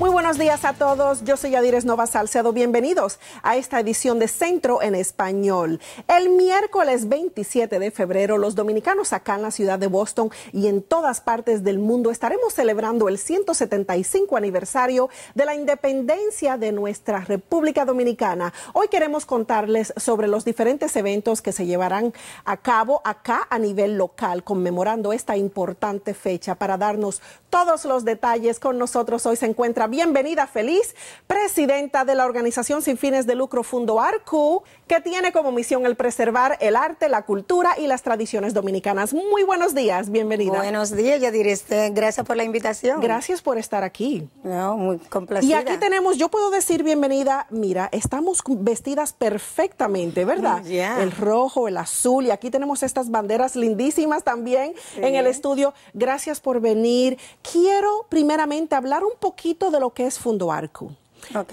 Muy buenos días a todos. Yo soy Yadires Nova Salcedo. Bienvenidos a esta edición de Centro en Español. El miércoles 27 de febrero, los dominicanos acá en la ciudad de Boston y en todas partes del mundo estaremos celebrando el 175 aniversario de la independencia de nuestra República Dominicana. Hoy queremos contarles sobre los diferentes eventos que se llevarán a cabo acá a nivel local, conmemorando esta importante fecha. Para darnos todos los detalles con nosotros hoy se encuentra bienvenida feliz, presidenta de la organización sin fines de lucro Fundo arco que tiene como misión el preservar el arte, la cultura y las tradiciones dominicanas. Muy buenos días, bienvenida. Buenos días, ya Yadir. Este. Gracias por la invitación. Gracias por estar aquí. muy complacida. Y aquí tenemos, yo puedo decir bienvenida, mira, estamos vestidas perfectamente, ¿verdad? El rojo, el azul, y aquí tenemos estas banderas lindísimas también en el estudio. Gracias por venir. Quiero primeramente hablar un poquito de lo que es Fundo Arco.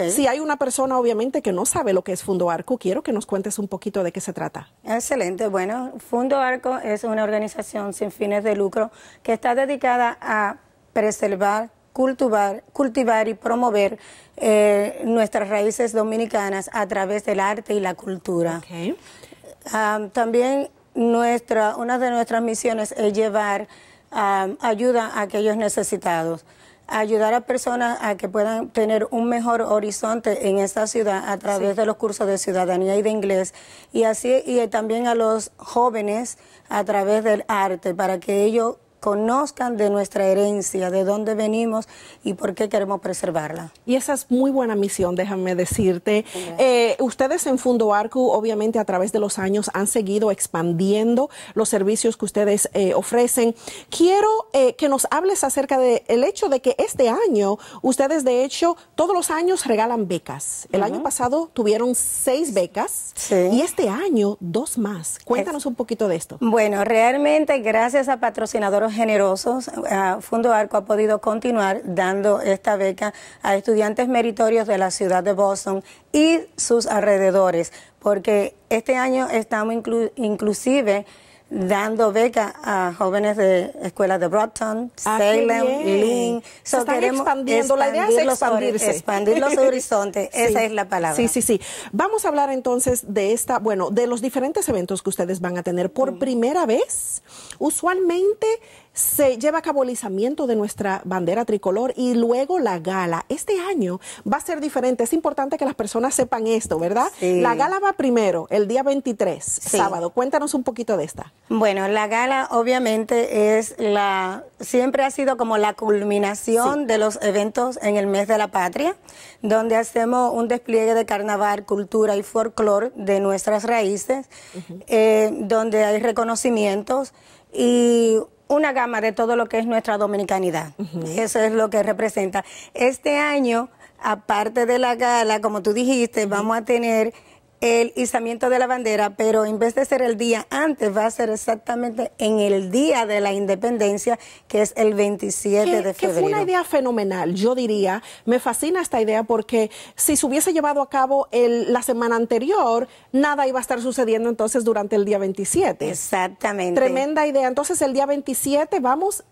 Si hay una persona, obviamente, que no sabe lo que es Fundo Arco, quiero que nos cuentes un poquito de qué se trata. Excelente. Bueno, Fundo Arco es una organización sin fines de lucro que está dedicada a preservar, cultivar, cultivar y promover eh, nuestras raíces dominicanas a través del arte y la cultura. Ah, también nuestra, una de nuestras misiones es llevar ah, ayuda a aquellos necesitados ayudar a personas a que puedan tener un mejor horizonte en esta ciudad a través de los cursos de ciudadanía y de inglés y así y también a los jóvenes a través del arte para que ellos conozcan de nuestra herencia, de dónde venimos y por qué queremos preservarla. Y esa es muy buena misión, déjame decirte. Eh, ustedes en Fundo Arcu, obviamente a través de los años han seguido expandiendo los servicios que ustedes eh, ofrecen. Quiero eh, que nos hables acerca del hecho de que este año ustedes de hecho todos los años regalan becas. El año pasado tuvieron seis becas y este año dos más. Cuéntanos un poquito de esto. Bueno, realmente gracias a patrocinadores generosos, ah, Fundo Arco ha podido continuar dando esta beca a estudiantes meritorios de la ciudad de Boston y sus alrededores, porque este año estamos inclusive dando beca a jóvenes de escuelas de Broughton, ah, Salem, Lynn. expandiendo. La idea es expandir los horizontes. Esa es la palabra. Sí, sí, sí. Vamos a hablar entonces de esta, bueno, de los diferentes eventos que ustedes van a tener por mm. primera vez. Usualmente se lleva a cabo el izamiento de nuestra bandera tricolor y luego la gala. Este año va a ser diferente. Es importante que las personas sepan esto, ¿verdad? La gala va primero, el día 23, sábado. Cuéntanos un poquito de esta. Bueno, la gala obviamente es la siempre ha sido como la culminación de los eventos en el mes de la patria, donde hacemos un despliegue de carnaval, cultura y folclore de nuestras raíces, eh, donde hay reconocimientos y una gama de todo lo que es nuestra dominicanidad. Eso es lo que representa. Este año, aparte de la gala, como tú dijiste, vamos a tener el izamiento de la bandera, pero en vez de ser el día antes, va a ser exactamente en el día de la independencia, que es el 27 de febrero. Que fue una idea fenomenal, yo diría. Me fascina esta idea porque si se hubiese llevado a cabo la semana anterior, nada iba a estar sucediendo entonces durante el día 27. Exactamente. Tremenda idea. Entonces el día 27 vamos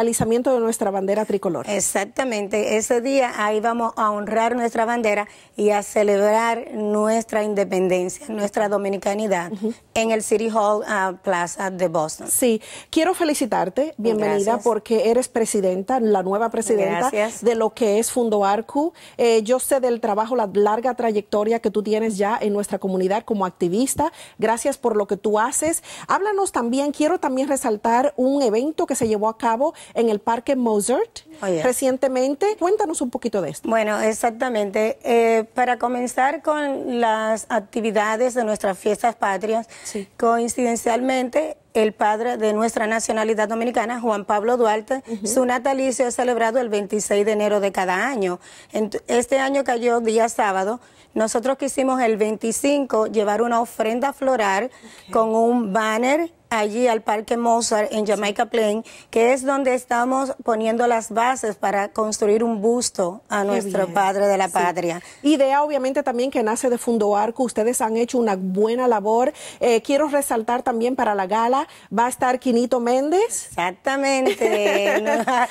alisamiento de nuestra bandera tricolor. Exactamente, ese día ahí vamos a honrar nuestra bandera y a celebrar nuestra independencia, nuestra dominicanidad en el City Hall ah, Plaza de Boston. Sí, quiero felicitarte, bienvenida porque eres presidenta, la nueva presidenta de lo que es Fundo Arcu. Eh, yo sé del trabajo, la larga trayectoria que tú tienes ya en nuestra comunidad como activista. Gracias por lo que tú haces. Háblanos también, quiero también resaltar un evento que se llevó a cabo en el Parque Mozart oh, recientemente. Cuéntanos un poquito de esto. Bueno, exactamente. Eh, para comenzar con las actividades de nuestras fiestas patrias, coincidencialmente el padre de nuestra nacionalidad dominicana, Juan Pablo Duarte. Su natalicio es celebrado el 26 de enero de cada año. Este año cayó día sábado. Nosotros quisimos el 25 llevar una ofrenda floral con un banner allí al Parque Mozart en Jamaica Plain, que es donde estamos poniendo las bases para construir un busto a nuestro padre de la patria. Idea obviamente también que nace de Fundo Arco, ustedes han hecho una buena labor. Eh, quiero resaltar también para la gala va a estar Quinito Méndez. Exactamente.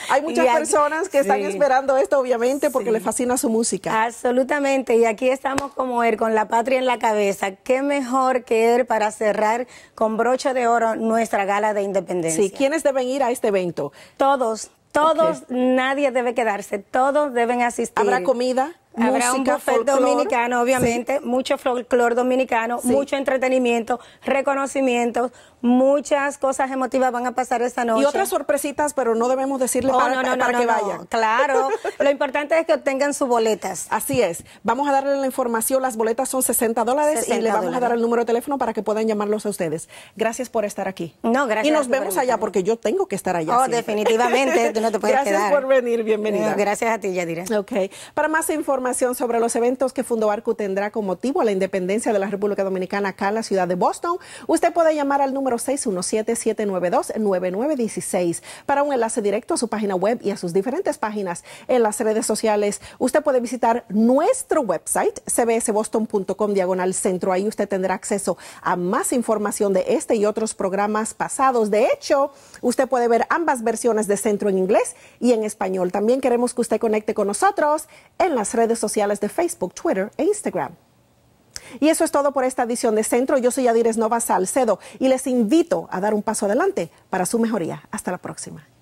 Hay muchas personas que están esperando esto, obviamente, porque le fascina su música. Absolutamente, y aquí estamos como él, con la patria en la cabeza. ¿Qué mejor que él para cerrar con brocha de oro nuestra gala de independencia? Sí, ¿quiénes deben ir a este evento? Todos, todos, nadie debe quedarse, todos deben asistir. ¿Habrá comida? Habrá un café dominicano, obviamente, mucho folclor dominicano, mucho entretenimiento, reconocimientos, muchas cosas emotivas van a pasar esta noche. Y otras sorpresitas, pero no debemos decirle oh, para, que vayan. Claro, lo importante es que obtengan sus boletas. Así es. Vamos a darle la información, las boletas son 60 dólares y le vamos a dar el número de teléfono para que puedan llamarlos a ustedes. Gracias por estar aquí. No, gracias. Y nos vemos allá porque yo tengo que estar allá. Oh, definitivamente, no te puedes gracias quedar. Gracias por venir, bienvenida. gracias a ti, Yadira. Ok. Para más información sobre los eventos que Fundo Barco tendrá con motivo a la independencia de la República Dominicana acá en la ciudad de Boston, usted puede llamar al número 617-792-9916 para un enlace directo a su página web y a sus diferentes páginas en las redes sociales. Usted puede visitar nuestro website, cbsboston.com diagonal centro. Ahí usted tendrá acceso a más información de este y otros programas pasados. De hecho, usted puede ver ambas versiones de centro en inglés y en español. También queremos que usted conecte con nosotros en las redes sociales de Facebook, Twitter e Instagram. Y eso es todo por esta edición de Centro. Yo soy Adires Nova Salcedo y les invito a dar un paso adelante para su mejoría. Hasta la próxima.